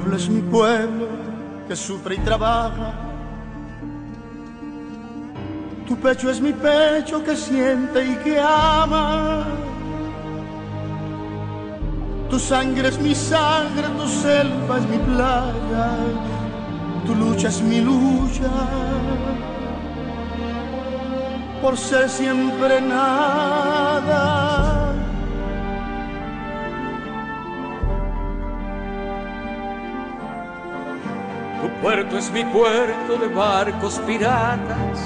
pueblo es mi pueblo que sufre y trabaja. Tu pecho es mi pecho que siente y que ama. Tu sangre es mi sangre, tu selva es mi playa, tu lucha es mi lucha. Por ser siempre nada. puerto es mi puerto de barcos piratas.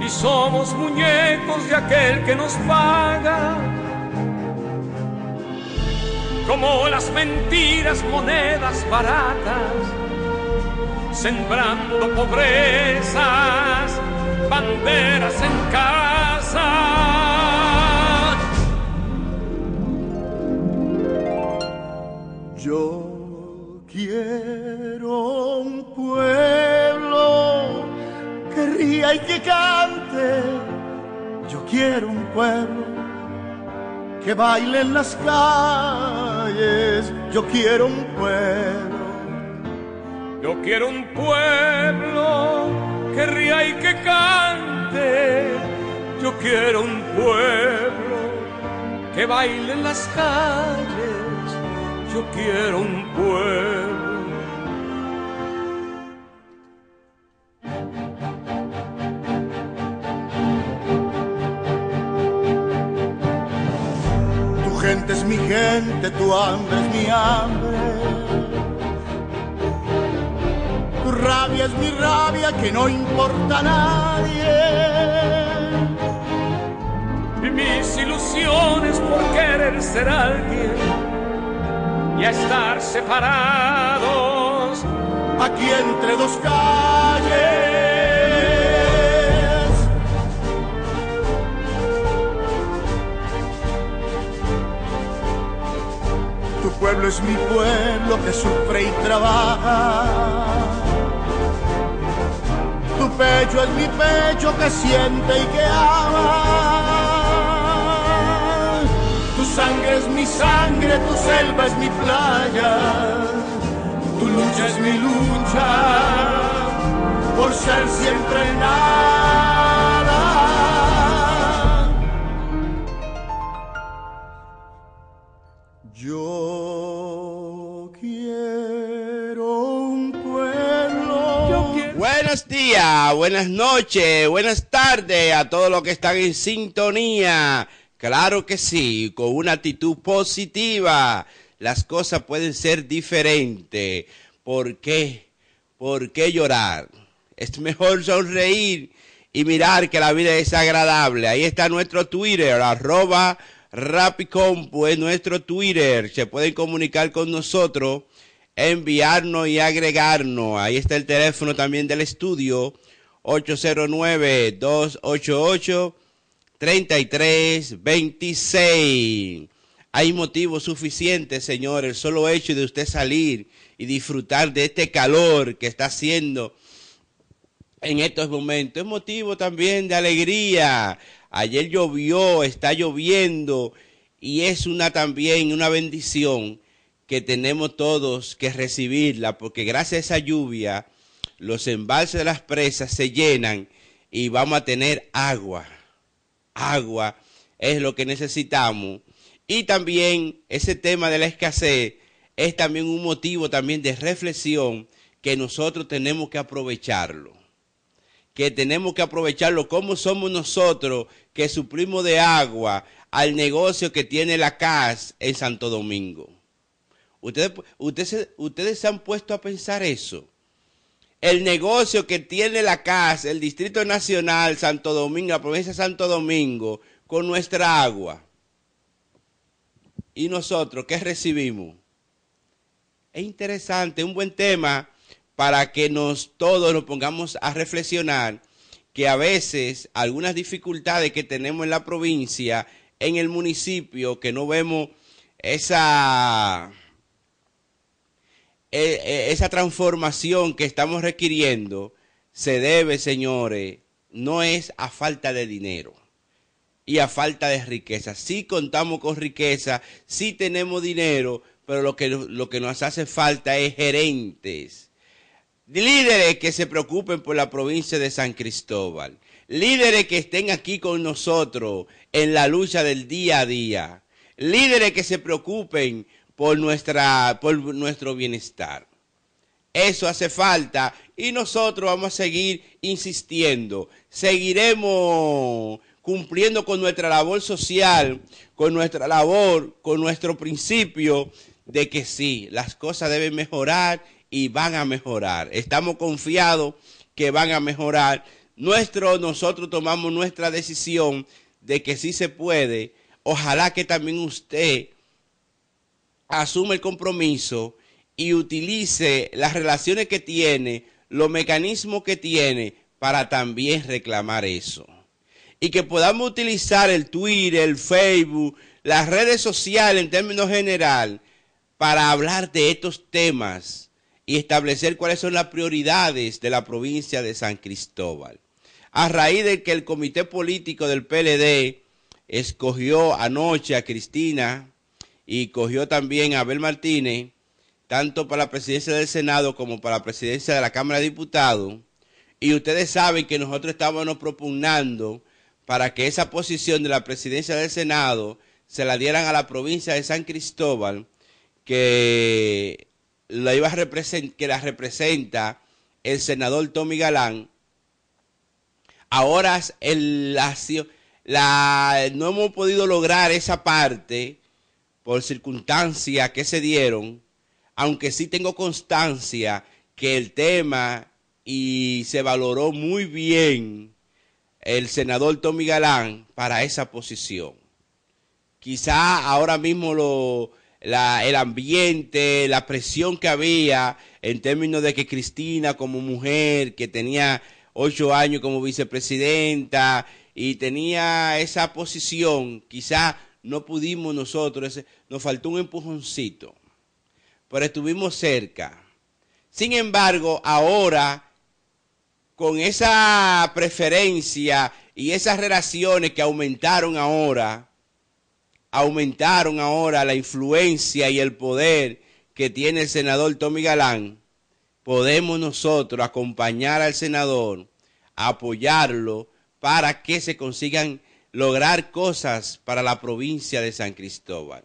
Y somos muñecos de aquel que nos paga. Como las mentiras, monedas baratas, sembrando pobrezas, banderas en casa. Yo Quiero un pueblo que ría y que cante. Yo quiero un pueblo que baile en las calles. Yo quiero un pueblo. Yo quiero un pueblo que ría y que cante. Yo quiero un pueblo que baile en las calles yo quiero un pueblo. Tu gente es mi gente, tu hambre es mi hambre. Tu rabia es mi rabia que no importa a nadie mis ilusiones por querer ser alguien y a estar separados aquí entre dos calles. Tu pueblo es mi pueblo que sufre y trabaja. Tu pecho es mi pecho que siente y que ama sangre es mi sangre, tu selva es mi playa, tu lucha es mi lucha, por ser siempre nada. Yo quiero un pueblo. Buenos días, buenas noches, buenas tardes a todos los que están en sintonía. Claro que sí, con una actitud positiva las cosas pueden ser diferentes. ¿Por qué? ¿Por qué llorar? Es mejor sonreír y mirar que la vida es agradable. Ahí está nuestro Twitter, arroba Rapicompu es nuestro Twitter. Se pueden comunicar con nosotros, enviarnos y agregarnos. Ahí está el teléfono también del estudio, 809 288 33, 26. Hay motivos suficientes, Señor, el solo hecho de usted salir y disfrutar de este calor que está haciendo en estos momentos. Es motivo también de alegría. Ayer llovió, está lloviendo y es una también una bendición que tenemos todos que recibirla, porque gracias a esa lluvia los embalses de las presas se llenan y vamos a tener agua agua es lo que necesitamos. Y también ese tema de la escasez es también un motivo también de reflexión que nosotros tenemos que aprovecharlo. Que tenemos que aprovecharlo como somos nosotros que suprimos de agua al negocio que tiene la CAS en Santo Domingo. ustedes se han puesto a pensar eso el negocio que tiene la casa, el Distrito Nacional, Santo Domingo, la provincia de Santo Domingo, con nuestra agua. ¿Y nosotros qué recibimos? Es interesante, un buen tema para que nos todos nos pongamos a reflexionar que a veces algunas dificultades que tenemos en la provincia, en el municipio, que no vemos esa e, e, esa transformación que estamos requiriendo se debe, señores, no es a falta de dinero y a falta de riqueza. Sí contamos con riqueza, sí tenemos dinero, pero lo que, lo que nos hace falta es gerentes. Líderes que se preocupen por la provincia de San Cristóbal. Líderes que estén aquí con nosotros en la lucha del día a día. Líderes que se preocupen por, nuestra, por nuestro bienestar. Eso hace falta y nosotros vamos a seguir insistiendo. Seguiremos cumpliendo con nuestra labor social, con nuestra labor, con nuestro principio de que sí, las cosas deben mejorar y van a mejorar. Estamos confiados que van a mejorar. Nuestro, nosotros tomamos nuestra decisión de que sí se puede. Ojalá que también usted asume el compromiso y utilice las relaciones que tiene, los mecanismos que tiene para también reclamar eso. Y que podamos utilizar el Twitter, el Facebook, las redes sociales en términos general para hablar de estos temas y establecer cuáles son las prioridades de la provincia de San Cristóbal. A raíz de que el comité político del PLD escogió anoche a Cristina y cogió también a Abel Martínez, tanto para la presidencia del Senado como para la presidencia de la Cámara de Diputados. Y ustedes saben que nosotros estábamos propugnando para que esa posición de la presidencia del Senado se la dieran a la provincia de San Cristóbal, que la, iba a que la representa el senador Tommy Galán. Ahora el, la, no hemos podido lograr esa parte por circunstancias que se dieron, aunque sí tengo constancia que el tema y se valoró muy bien el senador Tommy Galán para esa posición. Quizá ahora mismo lo, la, el ambiente, la presión que había en términos de que Cristina como mujer que tenía ocho años como vicepresidenta y tenía esa posición, quizá no pudimos nosotros, nos faltó un empujoncito, pero estuvimos cerca. Sin embargo, ahora, con esa preferencia y esas relaciones que aumentaron ahora, aumentaron ahora la influencia y el poder que tiene el senador Tommy Galán, podemos nosotros acompañar al senador, apoyarlo para que se consigan lograr cosas para la provincia de San Cristóbal.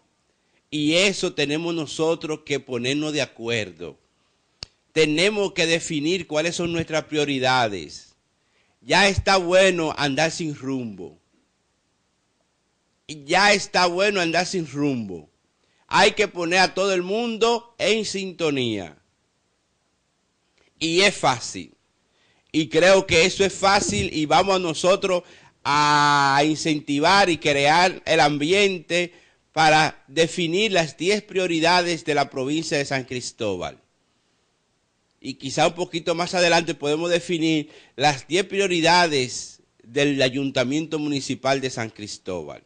Y eso tenemos nosotros que ponernos de acuerdo. Tenemos que definir cuáles son nuestras prioridades. Ya está bueno andar sin rumbo. Ya está bueno andar sin rumbo. Hay que poner a todo el mundo en sintonía. Y es fácil. Y creo que eso es fácil y vamos a nosotros a incentivar y crear el ambiente para definir las 10 prioridades de la provincia de San Cristóbal. Y quizá un poquito más adelante podemos definir las 10 prioridades del Ayuntamiento Municipal de San Cristóbal.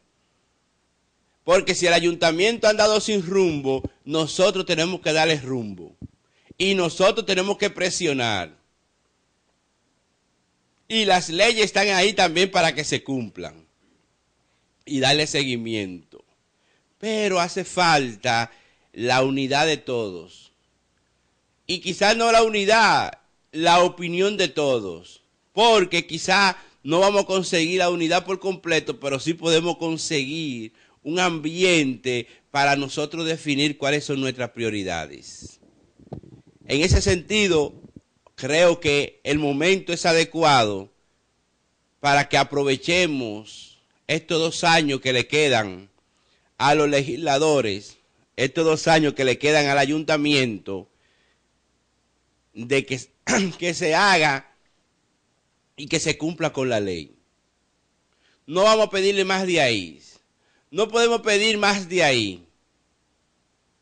Porque si el ayuntamiento ha andado sin rumbo, nosotros tenemos que darle rumbo. Y nosotros tenemos que presionar. Y las leyes están ahí también para que se cumplan y darle seguimiento. Pero hace falta la unidad de todos. Y quizás no la unidad, la opinión de todos. Porque quizás no vamos a conseguir la unidad por completo, pero sí podemos conseguir un ambiente para nosotros definir cuáles son nuestras prioridades. En ese sentido, creo que el momento es adecuado para que aprovechemos estos dos años que le quedan a los legisladores, estos dos años que le quedan al ayuntamiento, de que, se haga y que se cumpla con la ley. No vamos a pedirle más de ahí. No podemos pedir más de ahí.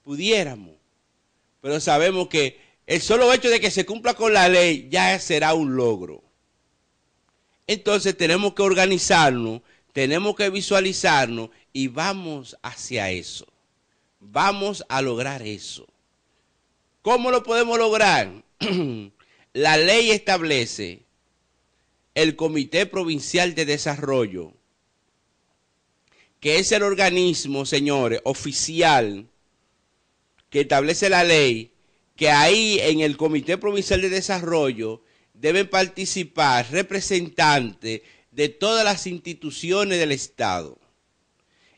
Pudiéramos. Pero sabemos que el solo hecho de que se cumpla con la ley ya será un logro. Entonces tenemos que organizarnos, tenemos que visualizarnos y vamos hacia eso. Vamos a lograr eso. ¿Cómo lo podemos lograr? la ley establece el Comité Provincial de Desarrollo, que es el organismo, señores, oficial que establece la ley que ahí en el Comité Provincial de Desarrollo deben participar representantes de todas las instituciones del Estado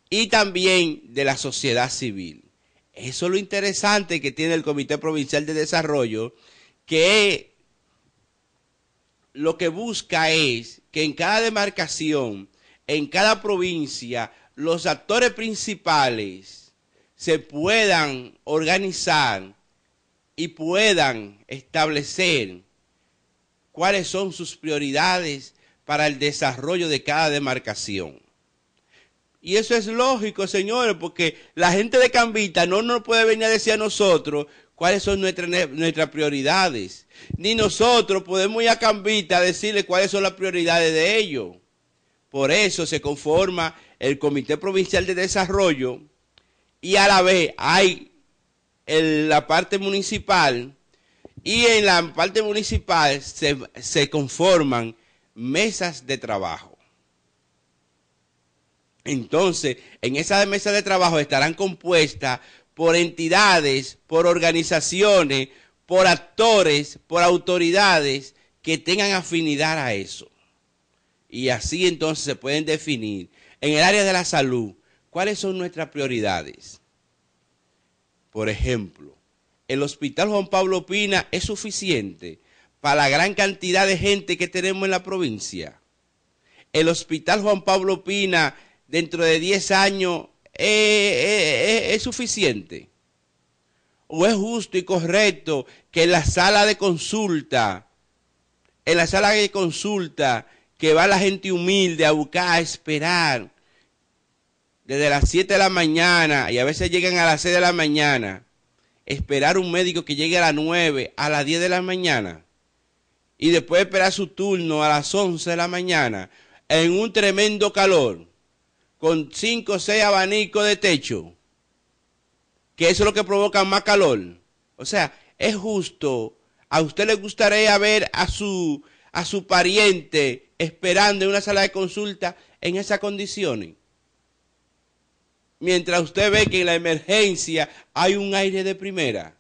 y también de la sociedad civil. Eso es lo interesante que tiene el Comité Provincial de Desarrollo, que lo que busca es que en cada demarcación, en cada provincia, los actores principales se puedan organizar y puedan establecer cuáles son sus prioridades para el desarrollo de cada demarcación. Y eso es lógico, señores, porque la gente de Cambita no nos puede venir a decir a nosotros cuáles son nuestras, nuestras prioridades. Ni nosotros podemos ir a Cambita a decirle cuáles son las prioridades de ellos. Por eso se conforma el Comité Provincial de Desarrollo y a la vez hay en la parte municipal y en la parte municipal se, se conforman mesas de trabajo. Entonces, en esas mesas de trabajo estarán compuestas por entidades, por organizaciones, por actores, por autoridades que tengan afinidad a eso. Y así entonces se pueden definir en el área de la salud cuáles son nuestras prioridades. Por ejemplo, el Hospital Juan Pablo Pina es suficiente para la gran cantidad de gente que tenemos en la provincia. El Hospital Juan Pablo Pina dentro de 10 años eh, eh, eh, es suficiente. O es justo y correcto que en la sala de consulta, en la sala de consulta que va la gente humilde a buscar, a esperar, desde las 7 de la mañana y a veces llegan a las 6 de la mañana, esperar un médico que llegue a las 9, a las 10 de la mañana y después esperar su turno a las 11 de la mañana en un tremendo calor con 5 o 6 abanicos de techo, que eso es lo que provoca más calor. O sea, es justo. A usted le gustaría ver a su, a su pariente esperando en una sala de consulta en esas condiciones mientras usted ve que en la emergencia hay un aire de primera.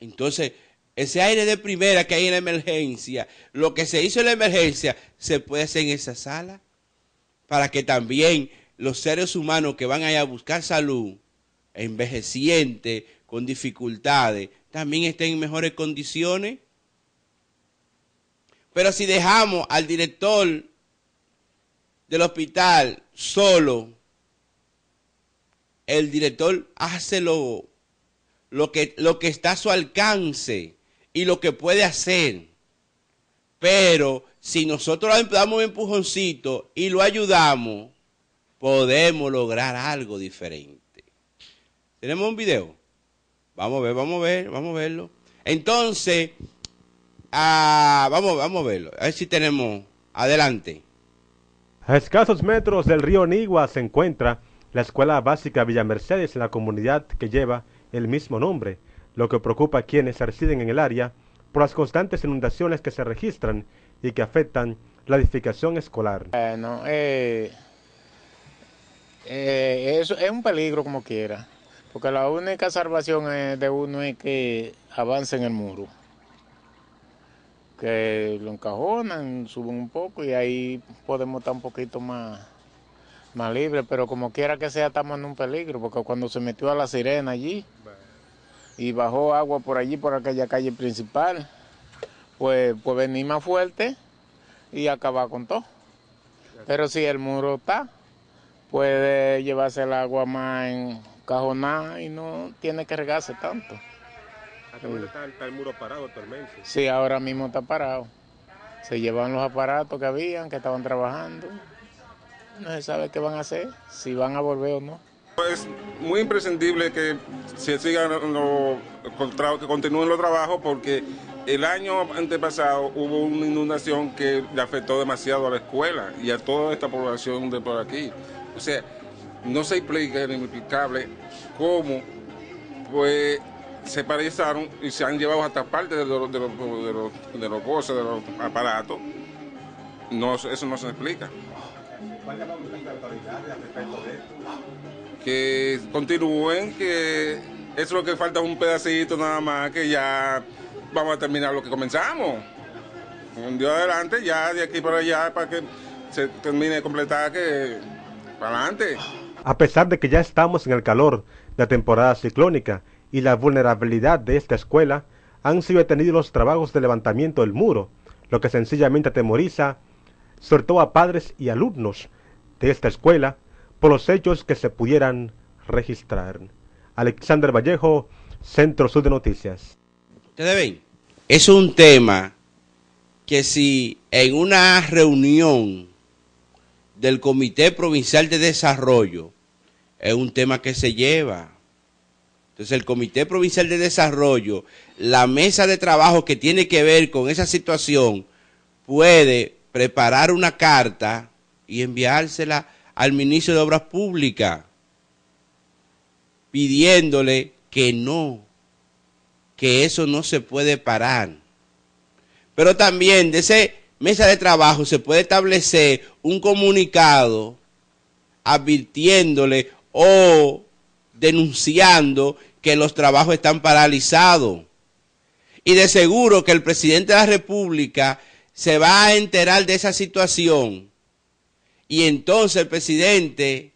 Entonces, ese aire de primera que hay en la emergencia, lo que se hizo en la emergencia, se puede hacer en esa sala para que también los seres humanos que van allá a buscar salud, envejecientes, con dificultades, también estén en mejores condiciones. Pero si dejamos al director del hospital solo, el director hace lo, que, está a su alcance y lo que puede hacer. Pero si nosotros le damos un empujoncito y lo ayudamos, podemos lograr algo diferente. ¿Tenemos un video? Vamos a ver, vamos a ver, vamos a verlo. Entonces, ah, vamos, vamos a verlo. A ver si tenemos. Adelante. A escasos metros del río Nigua se encuentra la Escuela Básica Villa Mercedes en la comunidad que lleva el mismo nombre, lo que preocupa a quienes residen en el área por las constantes inundaciones que se registran y que afectan la edificación escolar. Bueno, eh, eh, eso es un peligro como quiera, porque la única salvación eh, de uno es que avance en el muro, que lo encajonan, suben un poco y ahí podemos estar un poquito más más libre, pero como quiera que sea estamos en un peligro, porque cuando se metió a la sirena allí y bajó agua por allí, por aquella calle principal, pues, pues venir más fuerte y acabar con todo. Pero si el muro está, puede llevarse el agua más en encajonada y no tiene que regarse tanto. Ah, está, está, el muro parado actualmente. Sí, ahora mismo está parado. Se llevan los aparatos que habían, que estaban trabajando. No se sabe qué van a hacer, si van a volver o no. Es muy imprescindible que se sigan que continúen los trabajos porque el año antepasado hubo una inundación que le afectó demasiado a la escuela y a toda esta población de por aquí. O sea, no se explica ni explicable cómo pues se paralizaron y se han llevado hasta parte de los, de de los, de los aparatos. No, eso no se explica. Que continúen, que es lo que falta un pedacito nada más, que ya vamos a terminar lo que comenzamos. Un día adelante, ya de aquí para allá, para que se termine de completar, que para adelante. A pesar de que ya estamos en el calor de la temporada ciclónica y la vulnerabilidad de esta escuela, han sido detenidos los trabajos de levantamiento del muro, lo que sencillamente atemoriza sobre todo a padres y alumnos de esta escuela, por los hechos que se pudieran registrar. Alexander Vallejo, Centro Sur de Noticias. Ustedes ven, es un tema que si en una reunión del Comité Provincial de Desarrollo, es un tema que se lleva. Entonces el Comité Provincial de Desarrollo, la mesa de trabajo que tiene que ver con esa situación, puede preparar una carta y enviársela al ministro de Obras Públicas, pidiéndole que no, que eso no se puede parar. Pero también de esa mesa de trabajo se puede establecer un comunicado advirtiéndole o denunciando que los trabajos están paralizados. Y de seguro que el presidente de la República se va a enterar de esa situación y entonces el presidente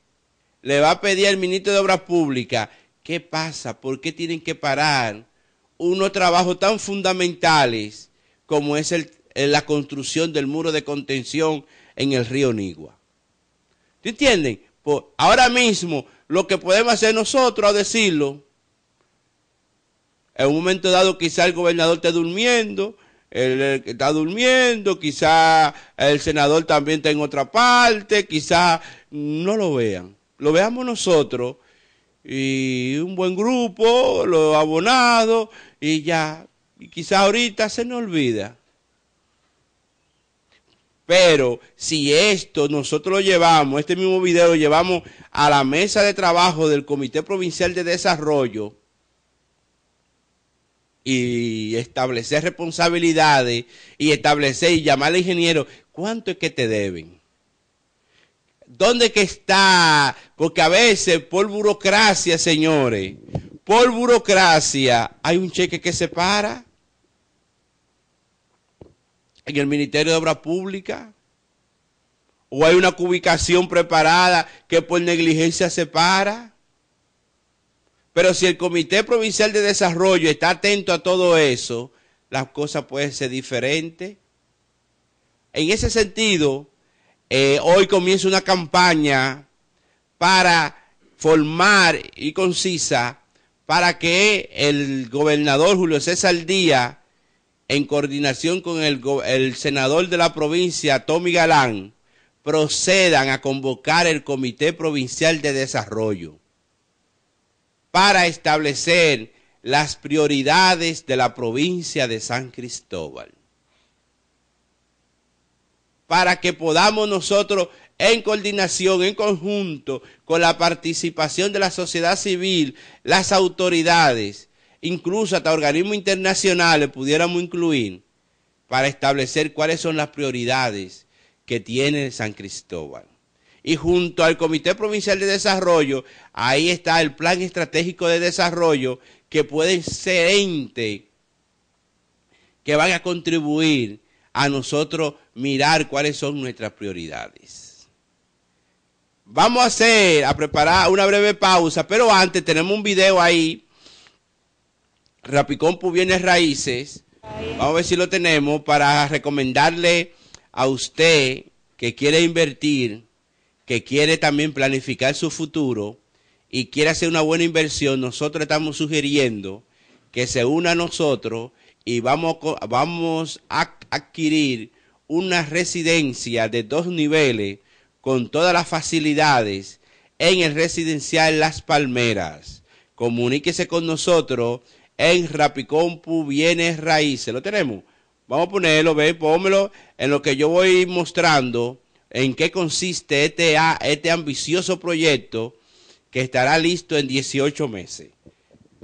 le va a pedir al ministro de Obras Públicas, ¿qué pasa? ¿Por qué tienen que parar unos trabajos tan fundamentales como es la construcción del muro de contención en el río Nigua? ¿Te entienden? ahora mismo lo que podemos hacer nosotros, a decirlo, en un momento dado quizá el gobernador esté durmiendo, el, que está durmiendo, quizá el senador también está en otra parte, quizá no lo vean. Lo veamos nosotros y un buen grupo, los abonados, y ya, quizá ahorita se nos olvida. Pero si esto nosotros lo llevamos, este mismo video lo llevamos a la mesa de trabajo del Comité Provincial de Desarrollo, y establecer responsabilidades y establecer y llamar al ingeniero, ¿cuánto es que te deben? ¿Dónde que está? Porque a veces por burocracia, señores, por burocracia hay un cheque que se para en el Ministerio de Obras Públicas o hay una cubicación preparada que por negligencia se para. Pero si el Comité Provincial de Desarrollo está atento a todo eso, las cosas pueden ser diferentes. En ese sentido, eh, hoy comienza una campaña para formar y concisa para que el gobernador Julio César Díaz, en coordinación con el, el senador de la provincia, Tommy Galán, procedan a convocar el Comité Provincial de Desarrollo para establecer las prioridades de la provincia de San Cristóbal. Para que podamos nosotros, en coordinación, en conjunto, con la participación de la sociedad civil, las autoridades, incluso hasta organismos internacionales, pudiéramos incluir, para establecer cuáles son las prioridades que tiene San Cristóbal y junto al Comité Provincial de Desarrollo, ahí está el Plan Estratégico de Desarrollo que puede ser ente que van a contribuir a nosotros mirar cuáles son nuestras prioridades. Vamos a hacer, a preparar una breve pausa, pero antes tenemos un video ahí. Rapicón Bienes Raíces. Vamos a ver si lo tenemos para recomendarle a usted que quiere invertir que quiere también planificar su futuro y quiere hacer una buena inversión, nosotros estamos sugiriendo que se una a nosotros y vamos, vamos a adquirir una residencia de dos niveles con todas las facilidades en el residencial Las Palmeras. Comuníquese con nosotros en Rapicompu Bienes Raíces. Lo tenemos. Vamos a ponerlo, ve, pónmelo en lo que yo voy mostrando en qué consiste este, este ambicioso proyecto que estará listo en 18 meses.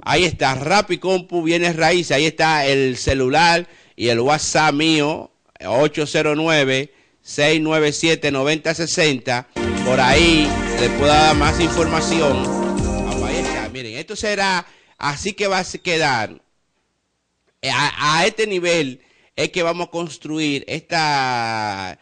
Ahí está, Rappi Compu Bienes ahí está el celular y el WhatsApp mío, 809-697-9060. Por ahí les puedo dar más información. miren, esto será, así que va a quedar. Eh, a este nivel es que vamos a construir esta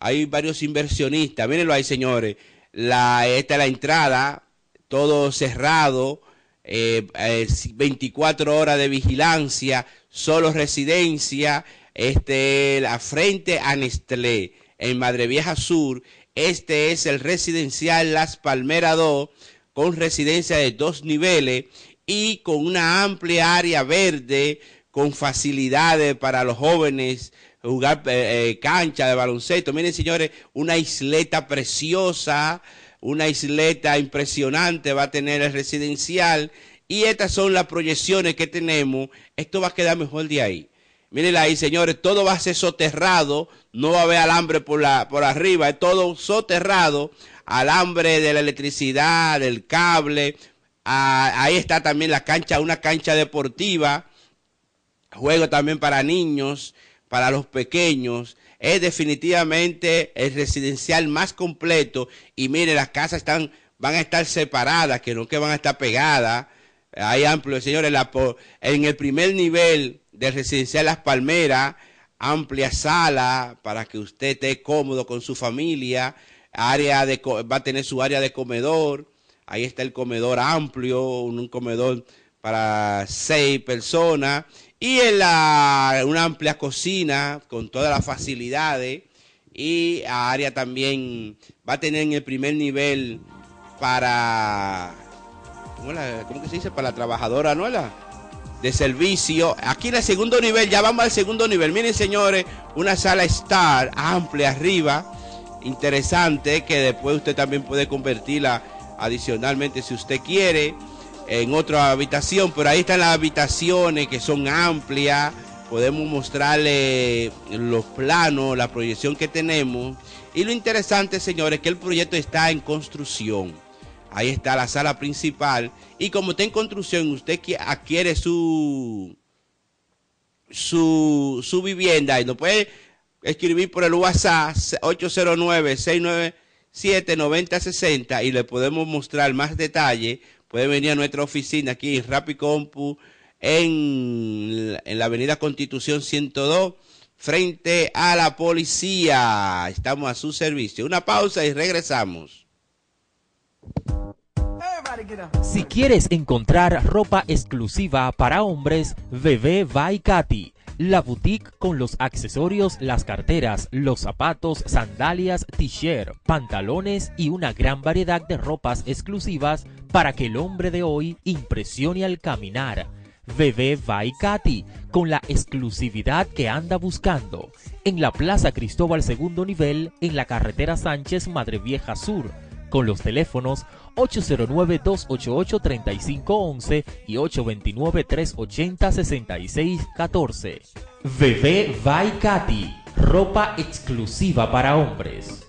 hay varios inversionistas. Mírenlo ahí, señores. esta es la entrada, todo cerrado, 24 eh, eh, horas de vigilancia, solo residencia, este, la frente a Nestlé, en Madre Vieja Sur. Este es el residencial Las Palmeras 2, con residencia de dos niveles y con una amplia área verde, con facilidades para los jóvenes jugar eh, eh, cancha de baloncesto. Miren, señores, una isleta preciosa, una isleta impresionante va a tener el residencial. Y estas son las proyecciones que tenemos. Esto va a quedar mejor de ahí. ...miren ahí, señores, todo va a ser soterrado, no va a haber alambre por, la, por arriba, es todo soterrado, alambre de la electricidad, del cable. Ah, ahí está también la cancha, una cancha deportiva, juego también para niños para los pequeños. Es definitivamente el residencial más completo. Y mire, las casas están, van a estar separadas, que no que van a estar pegadas. Hay amplio, señores, en el primer nivel del residencial Las Palmeras, amplia sala para que usted esté cómodo con su familia, área de, va a tener su área de comedor, ahí está el comedor amplio, un comedor para seis personas y en la, una amplia cocina con todas las facilidades y área también va a tener en el primer nivel para, ¿cómo, que se dice? Para la trabajadora, ¿no? de servicio. Aquí en el segundo nivel, ya vamos al segundo nivel. Miren, señores, una sala Star amplia arriba, interesante, que después usted también puede convertirla adicionalmente si usted quiere en otra habitación, pero ahí están las habitaciones que son amplias. Podemos mostrarle los planos, la proyección que tenemos. Y lo interesante, señores, es que el proyecto está en construcción. Ahí está la sala principal. Y como está en construcción, usted adquiere su, su, vivienda y lo puede escribir por el WhatsApp 809 697 9060 y le podemos mostrar más detalles puede venir a nuestra oficina aquí en Compu en, en la Avenida Constitución 102 frente a la policía. Estamos a su servicio. Una pausa y regresamos. Si quieres encontrar ropa exclusiva para hombres, Bebé by Katy la boutique con los accesorios, las carteras, los zapatos, sandalias, t-shirt, pantalones y una gran variedad de ropas exclusivas para que el hombre de hoy impresione al caminar. Bebé by Katy, con la exclusividad que anda buscando, en la Plaza Cristóbal Segundo Nivel, en la carretera Sánchez Vieja Sur, con los teléfonos 809-288-3511 y 829-380-6614. Bebé by Katy, ropa exclusiva para hombres.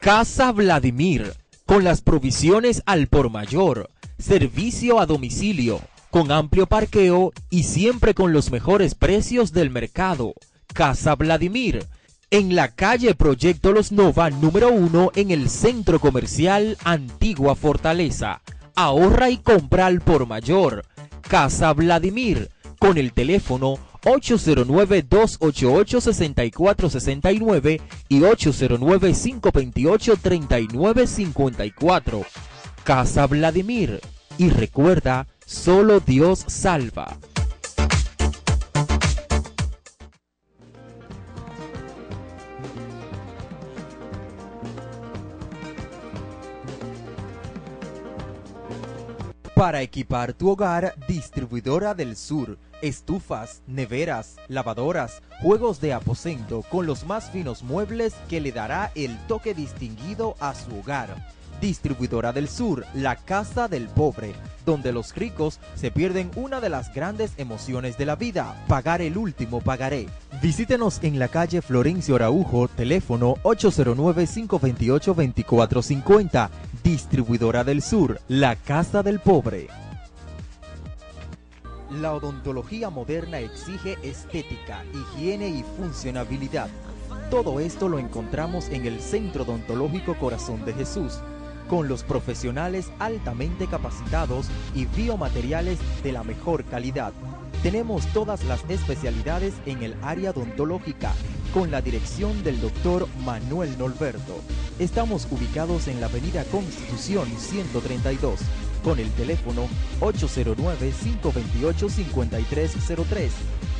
Casa Vladimir, con las provisiones al por mayor, servicio a domicilio con amplio parqueo y siempre con los mejores precios del mercado. Casa Vladimir, en la calle Proyecto Los Nova número 1 en el Centro Comercial Antigua Fortaleza. Ahorra y compra al por mayor. Casa Vladimir, con el teléfono 809-288-6469 y 809-528-3954. Casa Vladimir y recuerda, solo Dios salva. Para equipar tu hogar, distribuidora del sur, estufas, neveras, lavadoras, juegos de aposento con los más finos muebles que le dará el toque distinguido a su hogar Distribuidora del Sur, la casa del pobre, donde los ricos se pierden una de las grandes emociones de la vida, pagar el último pagaré. Visítenos en la calle Florencio Araujo, teléfono 809-528-2450, Distribuidora del Sur, la casa del pobre. La odontología moderna exige estética, higiene y funcionabilidad. Todo esto lo encontramos en el Centro Odontológico Corazón de Jesús con los profesionales altamente capacitados y biomateriales de la mejor calidad. Tenemos todas las especialidades en el área odontológica con la dirección del doctor Manuel Norberto. Estamos ubicados en la avenida Constitución 132 con el teléfono 809-528-5303,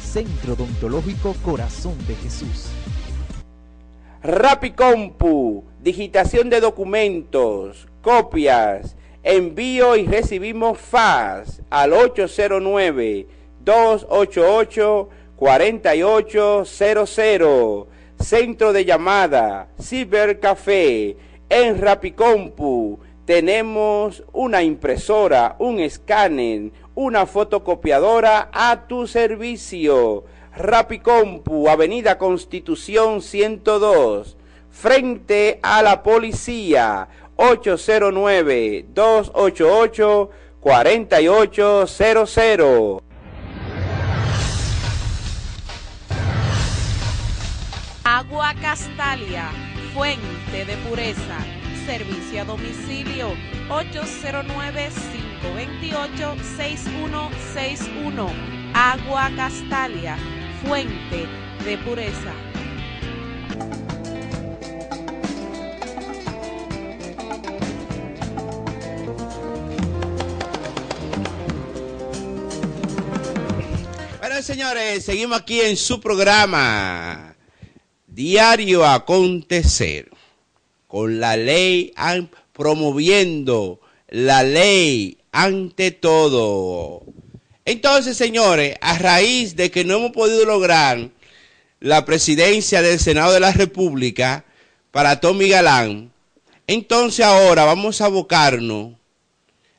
Centro Odontológico Corazón de Jesús. Rapicompu digitación de documentos, copias, envío y recibimos FAS al 809-288-4800, centro de llamada, cibercafé, en Rapicompu. Tenemos una impresora, un escáner, una fotocopiadora a tu servicio. Rapicompu, Avenida Constitución 102 frente a la policía 809-288-4800. Agua Castalia, fuente de pureza. Servicio a domicilio 809-528-6161. Agua Castalia, fuente de pureza. señores, seguimos aquí en su programa Diario Acontecer con la ley, promoviendo la ley ante todo. Entonces, señores, a raíz de que no hemos podido lograr la presidencia del Senado de la República para Tommy Galán, entonces ahora vamos a abocarnos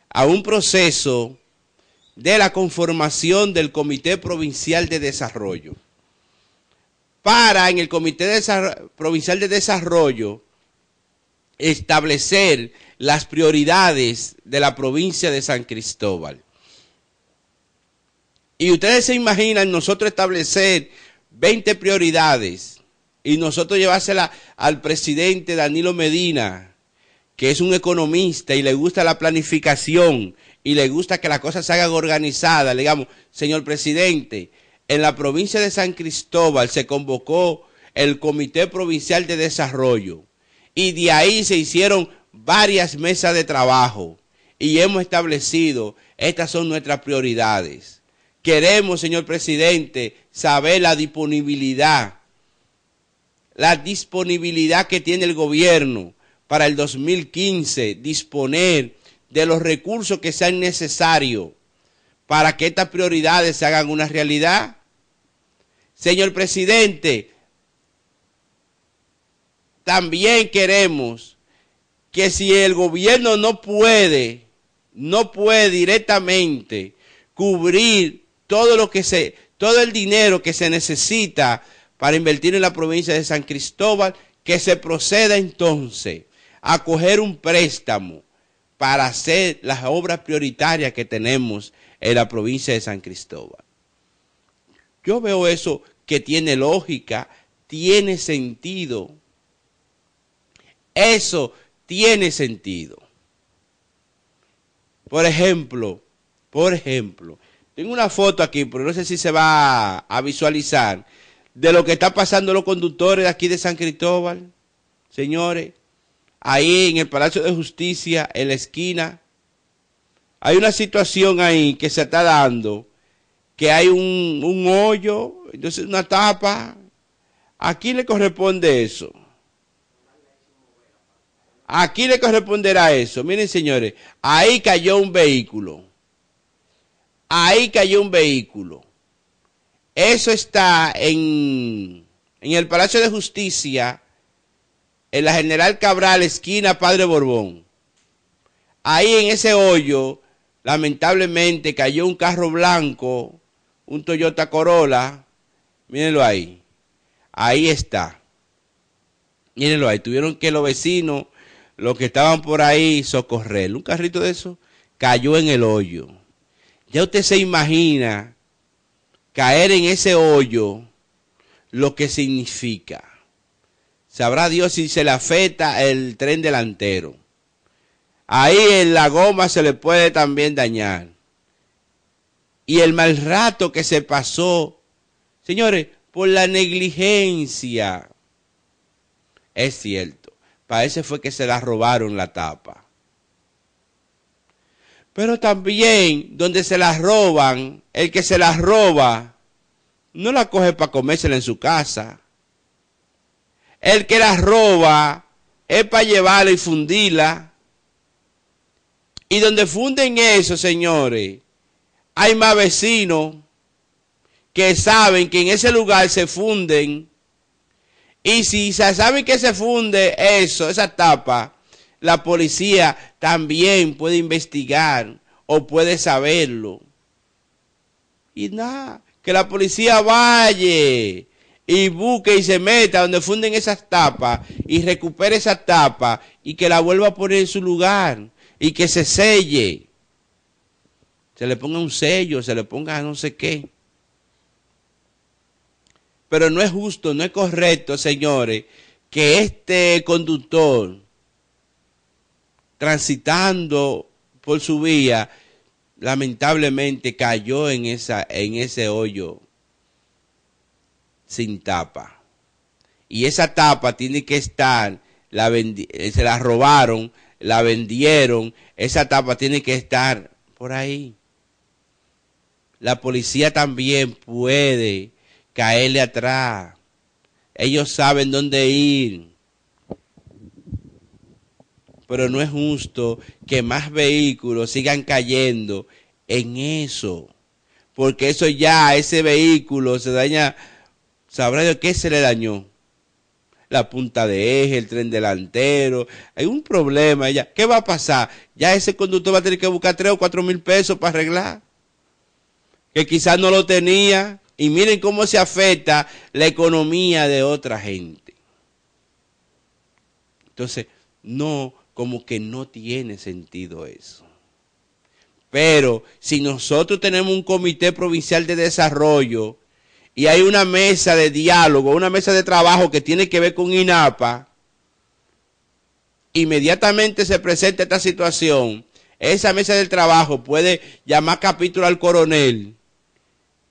a un proceso de la conformación del Comité Provincial de Desarrollo. Para en el Comité Provincial de Desarrollo establecer las prioridades de la provincia de San Cristóbal. Y ustedes se imaginan nosotros establecer 20 prioridades y nosotros llevársela al presidente Danilo Medina, que es un economista y le gusta la planificación, y le gusta que las cosas se hagan organizadas. Le digamos, señor presidente, en la provincia de San Cristóbal se convocó el Comité Provincial de Desarrollo y de ahí se hicieron varias mesas de trabajo y hemos establecido, estas son nuestras prioridades. Queremos, señor presidente, saber la disponibilidad, la disponibilidad que tiene el gobierno para el 2015, disponer de los recursos que sean necesarios para que estas prioridades se hagan una realidad. Señor presidente, también queremos que si el gobierno no puede, no puede directamente cubrir todo lo que se, todo el dinero que se necesita para invertir en la provincia de San Cristóbal, que se proceda entonces a coger un préstamo para hacer las obras prioritarias que tenemos en la provincia de San Cristóbal. Yo veo eso que tiene lógica, tiene sentido. Eso tiene sentido. Por ejemplo, por ejemplo, tengo una foto aquí, pero no sé si se va a visualizar, de lo que está pasando los conductores aquí de San Cristóbal. Señores, ahí en el Palacio de Justicia, en la esquina. Hay una situación ahí que se está dando, que hay un, hoyo, entonces una tapa. ¿A quién le corresponde eso? ¿A quién le corresponderá eso? Miren, señores, ahí cayó un vehículo. Ahí cayó un vehículo. Eso está en, en el Palacio de Justicia en la General Cabral, esquina Padre Borbón. Ahí en ese hoyo, lamentablemente cayó un carro blanco, un Toyota Corolla. Mírenlo ahí. Ahí está. Mírenlo ahí. Tuvieron que los vecinos, los que estaban por ahí, socorrer. Un carrito de eso cayó en el hoyo. Ya usted se imagina caer en ese hoyo lo que significa. Sabrá Dios si se le afecta el tren delantero. Ahí en la goma se le puede también dañar. Y el mal rato que se pasó, señores, por la negligencia. Es cierto, parece fue que se la robaron la tapa. Pero también donde se la roban, el que se las roba, no la coge para comérsela en su casa. El que las roba es para llevarla y fundirla. Y donde funden eso, señores, hay más vecinos que saben que en ese lugar se funden. Y si saben que se funde eso, esa tapa, la policía también puede investigar o puede saberlo. Y nada, que la policía vaya y busque y se meta donde funden esas tapas y recupere esa tapa y que la vuelva a poner en su lugar y que se selle. Se le ponga un sello, se le ponga no sé qué. Pero no es justo, no es correcto, señores, que este conductor transitando por su vía lamentablemente cayó en esa en ese hoyo sin tapa. Y esa tapa tiene que estar, eh, se la robaron, la vendieron, esa tapa tiene que estar por ahí. La policía también puede caerle atrás. Ellos saben dónde ir. Pero no es justo que más vehículos sigan cayendo en eso. Porque eso ya, ese vehículo se daña sabrá de qué se le dañó. La punta de eje, el tren delantero, hay un problema. Ya, ¿Qué va a pasar? Ya ese conductor va a tener que buscar 3 o 4 mil pesos para arreglar. Que quizás no lo tenía. Y miren cómo se afecta la economía de otra gente. Entonces, no, como que no tiene sentido eso. Pero si nosotros tenemos un comité provincial de desarrollo y hay una mesa de diálogo, una mesa de trabajo que tiene que ver con INAPA, inmediatamente se presenta esta situación, esa mesa de trabajo puede llamar capítulo al coronel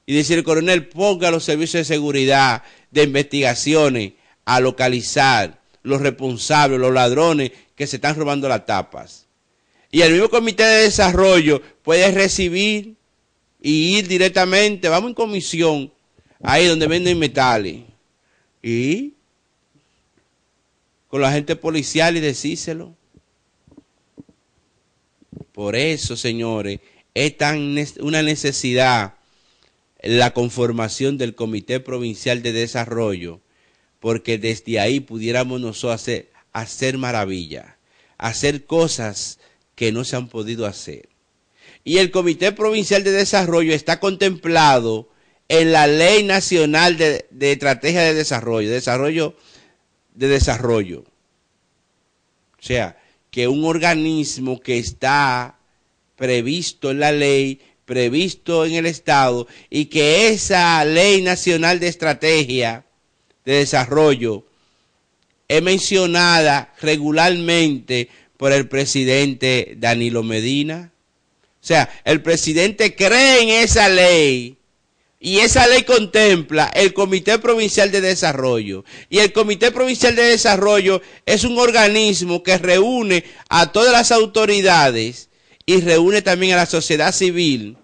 y decir, coronel, ponga los servicios de seguridad, de investigaciones, a localizar los responsables, los ladrones que se están robando las tapas. Y el mismo comité de desarrollo puede recibir y ir directamente, vamos en comisión, ahí donde venden metales. Y con la gente policial y decírselo. Por eso, señores, es tan una necesidad la conformación del Comité Provincial de Desarrollo, porque desde ahí pudiéramos nosotros hacer, hacer maravillas, hacer cosas que no se han podido hacer. Y el Comité Provincial de Desarrollo está contemplado en la Ley Nacional de, Estrategia de Desarrollo, de desarrollo de desarrollo. O sea, que un organismo que está previsto en la ley, previsto en el Estado, y que esa ley nacional de estrategia de desarrollo es mencionada regularmente por el presidente Danilo Medina. O sea, el presidente cree en esa ley y esa ley contempla el Comité Provincial de Desarrollo. Y el Comité Provincial de Desarrollo es un organismo que reúne a todas las autoridades y reúne también a la sociedad civil.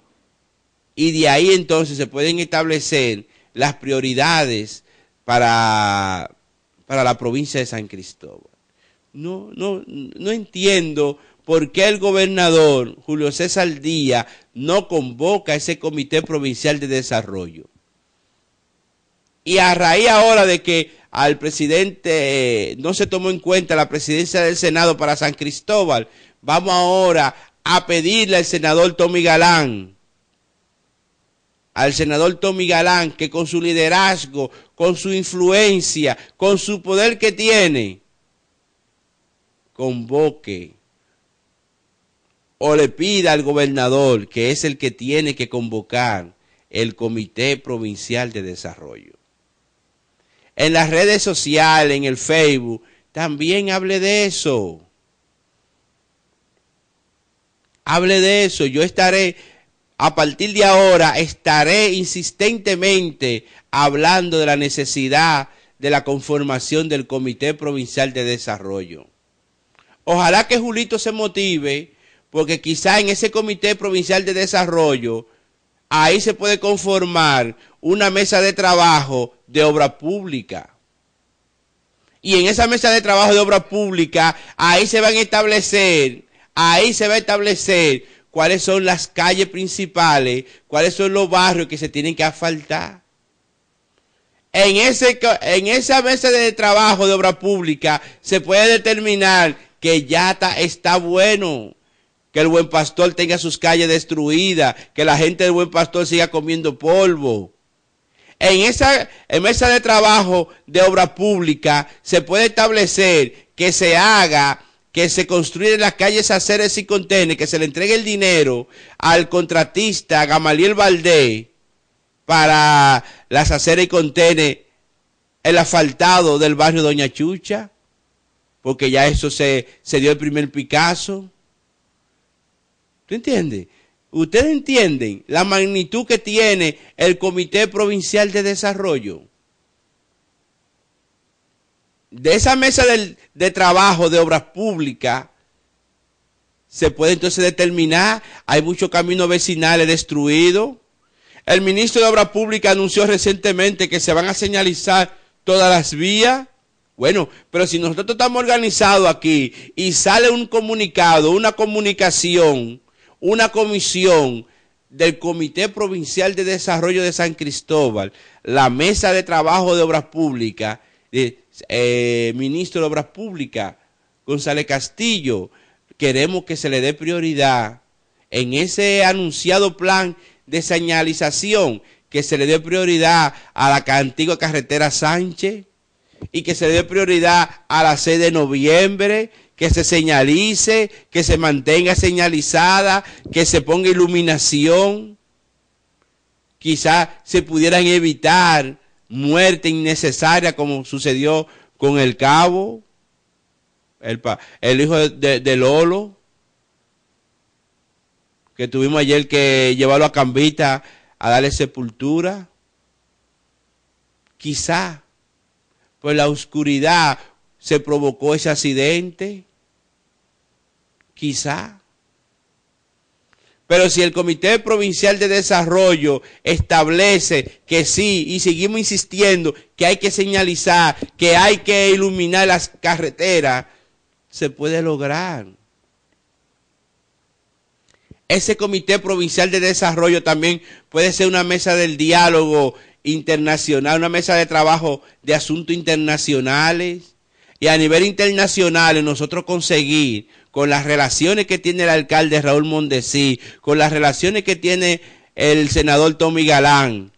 Y de ahí entonces se pueden establecer las prioridades para, para la provincia de San Cristóbal. No, no, no entiendo ¿Por qué el gobernador Julio César Díaz no convoca ese Comité Provincial de Desarrollo? Y a raíz ahora de que al presidente eh, no se tomó en cuenta la presidencia del Senado para San Cristóbal, vamos ahora a pedirle al senador Tommy Galán, al senador Tommy Galán, que con su liderazgo, con su influencia, con su poder que tiene, convoque o le pida al gobernador, que es el que tiene que convocar el Comité Provincial de Desarrollo. En las redes sociales, en el Facebook, también hable de eso. Hable de eso. Yo estaré, a partir de ahora, estaré insistentemente hablando de la necesidad de la conformación del Comité Provincial de Desarrollo. Ojalá que Julito se motive porque quizá en ese Comité Provincial de Desarrollo, ahí se puede conformar una mesa de trabajo de obra pública. Y en esa mesa de trabajo de obra pública, ahí se van a establecer, ahí se va a establecer cuáles son las calles principales, cuáles son los barrios que se tienen que asfaltar. En, ese, en esa mesa de trabajo de obra pública se puede determinar que ya está, está bueno que el buen pastor tenga sus calles destruidas, que la gente del buen pastor siga comiendo polvo. En esa mesa de trabajo de obra pública se puede establecer que se haga, que se construyan las calles, aceres y contenes, que se le entregue el dinero al contratista Gamaliel Valdés para las aceras y contenes, el asfaltado del barrio Doña Chucha, porque ya eso se, se dio el primer Picasso. ¿Tú entiendes? Ustedes entienden la magnitud que tiene el Comité Provincial de Desarrollo. De esa mesa de, de trabajo de obras públicas se puede entonces determinar, hay muchos caminos vecinales destruidos. El ministro de Obras Públicas anunció recientemente que se van a señalizar todas las vías. Bueno, pero si nosotros estamos organizados aquí y sale un comunicado, una comunicación una comisión del Comité Provincial de Desarrollo de San Cristóbal, la Mesa de Trabajo de Obras Públicas, eh, ministro de Obras Públicas, González Castillo, queremos que se le dé prioridad en ese anunciado plan de señalización, que se le dé prioridad a la antigua carretera Sánchez y que se le dé prioridad a la sede de noviembre, que se señalice, que se mantenga señalizada, que se ponga iluminación. Quizás se pudieran evitar muerte innecesaria como sucedió con el cabo, el, hijo de, Lolo, que tuvimos ayer que llevarlo a Cambita a darle sepultura. Quizá, pues la oscuridad se provocó ese accidente, quizá. Pero si el Comité Provincial de Desarrollo establece que sí, y seguimos insistiendo que hay que señalizar, que hay que iluminar las carreteras, se puede lograr. Ese Comité Provincial de Desarrollo también puede ser una mesa del diálogo internacional, una mesa de trabajo de asuntos internacionales y a nivel internacional nosotros conseguir con las relaciones que tiene el alcalde Raúl Mondesí, con las relaciones que tiene el senador Tommy Galán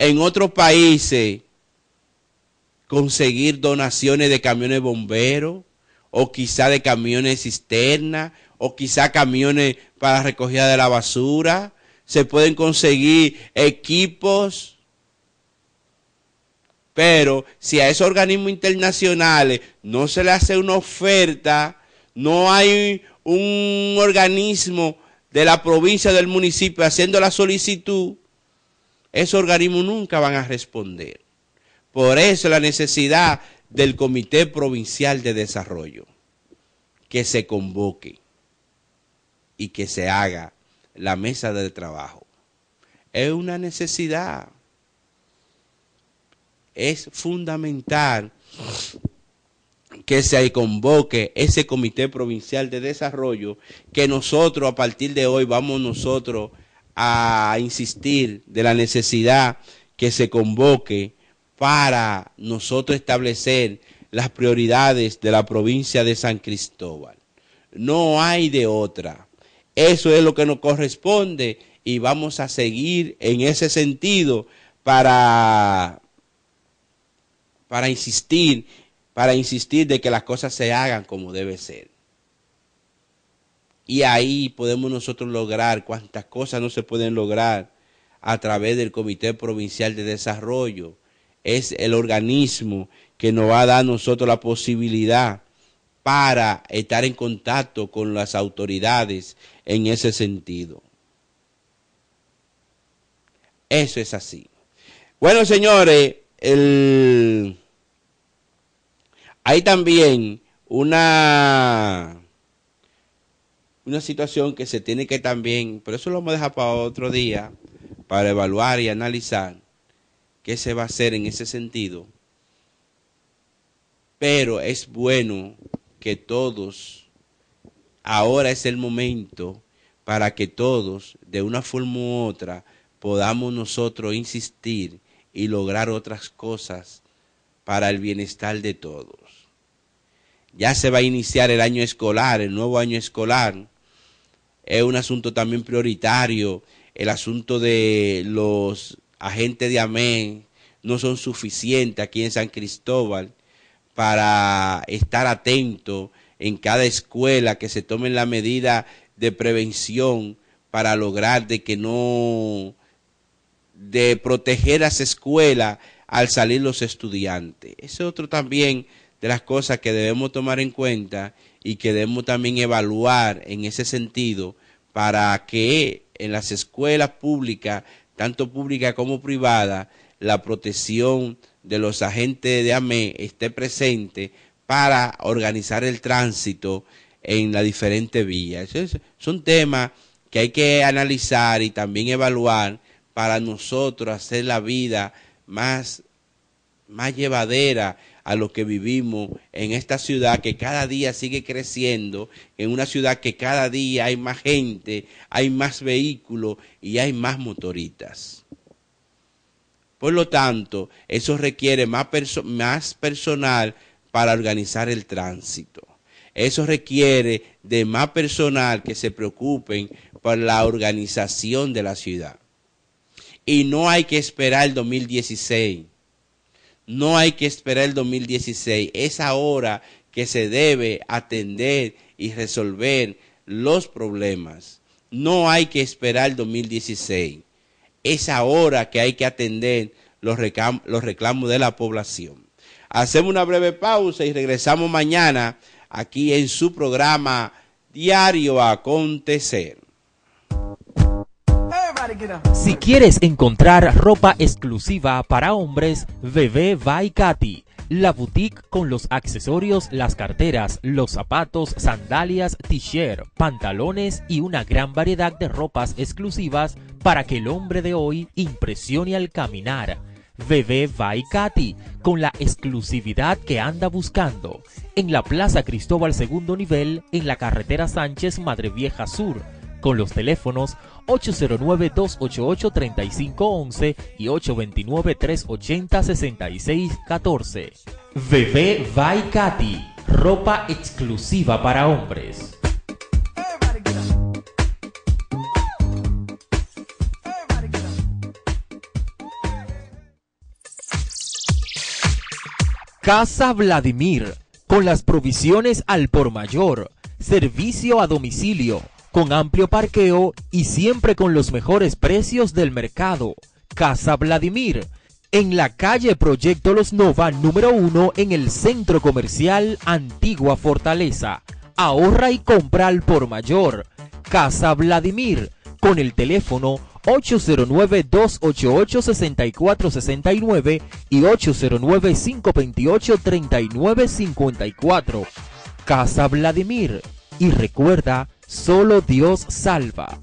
en otros países, conseguir donaciones de camiones bomberos o quizá de camiones cisterna o quizá camiones para recogida de la basura. Se pueden conseguir equipos pero si a esos organismos internacionales no se le hace una oferta, no hay un organismo de la provincia, del municipio haciendo la solicitud, esos organismos nunca van a responder. Por eso la necesidad del Comité Provincial de Desarrollo, que se convoque y que se haga la mesa de trabajo. Es una necesidad es fundamental que se convoque ese comité provincial de desarrollo que nosotros a partir de hoy vamos nosotros a insistir de la necesidad que se convoque para nosotros establecer las prioridades de la provincia de San Cristóbal. No hay de otra. Eso es lo que nos corresponde y vamos a seguir en ese sentido para para insistir, para insistir de que las cosas se hagan como debe ser. Y ahí podemos nosotros lograr cuántas cosas no se pueden lograr a través del Comité Provincial de Desarrollo. Es el organismo que nos va a dar a nosotros la posibilidad para estar en contacto con las autoridades en ese sentido. Eso es así. Bueno, señores, el hay también una, una situación que se tiene que también, pero eso lo vamos a dejar para otro día, para evaluar y analizar qué se va a hacer en ese sentido. Pero es bueno que todos, ahora es el momento para que todos, de una forma u otra, podamos nosotros insistir y lograr otras cosas para el bienestar de todos ya se va a iniciar el año escolar, el nuevo año escolar. Es un asunto también prioritario. El asunto de los agentes de AMEN no son suficientes aquí en San Cristóbal para estar atento en cada escuela que se tomen la medida de prevención para lograr de que no de proteger a esa escuela al salir los estudiantes. Ese otro también de las cosas que debemos tomar en cuenta y que debemos también evaluar en ese sentido para que en las escuelas públicas, tanto públicas como privadas, la protección de los agentes de AME esté presente para organizar el tránsito en las diferentes vías. Es, es un tema que hay que analizar y también evaluar para nosotros hacer la vida más, más llevadera a lo que vivimos en esta ciudad que cada día sigue creciendo, en una ciudad que cada día hay más gente, hay más vehículos y hay más motoritas. Por lo tanto, eso requiere más, más personal para organizar el tránsito. Eso requiere de más personal que se preocupen por la organización de la ciudad. Y no hay que esperar el 2016 no hay que esperar el 2016. Es ahora que se debe atender y resolver los problemas. No hay que esperar el 2016. Es ahora que hay que atender los, reclamos, los reclamos de la población. Hacemos una breve pausa y regresamos mañana aquí en su programa Diario Acontecer. Si quieres encontrar ropa exclusiva para hombres, Bebé Vai Katy. La boutique con los accesorios, las carteras, los zapatos, sandalias, t-shirt, pantalones y una gran variedad de ropas exclusivas para que el hombre de hoy impresione al caminar. Bebé Vai Katy, con la exclusividad que anda buscando, en la Plaza Cristóbal Segundo Nivel, en la carretera Sánchez Madre Vieja Sur, con los teléfonos 809-288-3511 y 829-380-6614. Bebé by Katy, ropa exclusiva para hombres. Casa Vladimir, con las provisiones al por mayor, servicio a domicilio con amplio parqueo y siempre con los mejores precios del mercado. Casa Vladimir, en la calle Proyecto Los Nova número 1 en el Centro Comercial Antigua Fortaleza. Ahorra y compra al por mayor. Casa Vladimir, con el teléfono 809-288-6469 y 809-528-3954. Casa Vladimir. Y recuerda Solo Dios salva.